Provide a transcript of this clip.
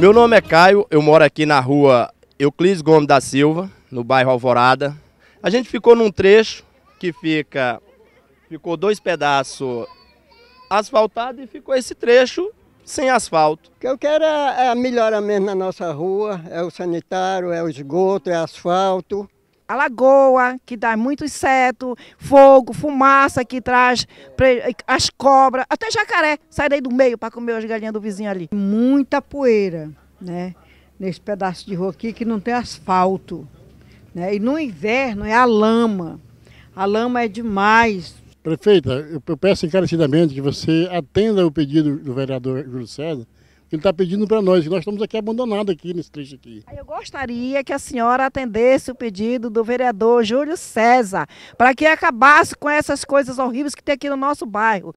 Meu nome é Caio, eu moro aqui na rua Euclides Gomes da Silva, no bairro Alvorada. A gente ficou num trecho que fica, ficou dois pedaços asfaltado e ficou esse trecho sem asfalto. O que eu quero é, é melhorar melhoramento na nossa rua, é o sanitário, é o esgoto, é asfalto a lagoa, que dá muito inseto, fogo, fumaça que traz as cobras, até jacaré sai daí do meio para comer as galinhas do vizinho ali. Muita poeira, né? Nesse pedaço de rua aqui que não tem asfalto. Né? E no inverno é a lama. A lama é demais. Prefeita, eu peço encarecidamente que você atenda o pedido do vereador Júlio César que ele está pedindo para nós, e nós estamos aqui abandonados aqui nesse trecho aqui. Eu gostaria que a senhora atendesse o pedido do vereador Júlio César, para que acabasse com essas coisas horríveis que tem aqui no nosso bairro.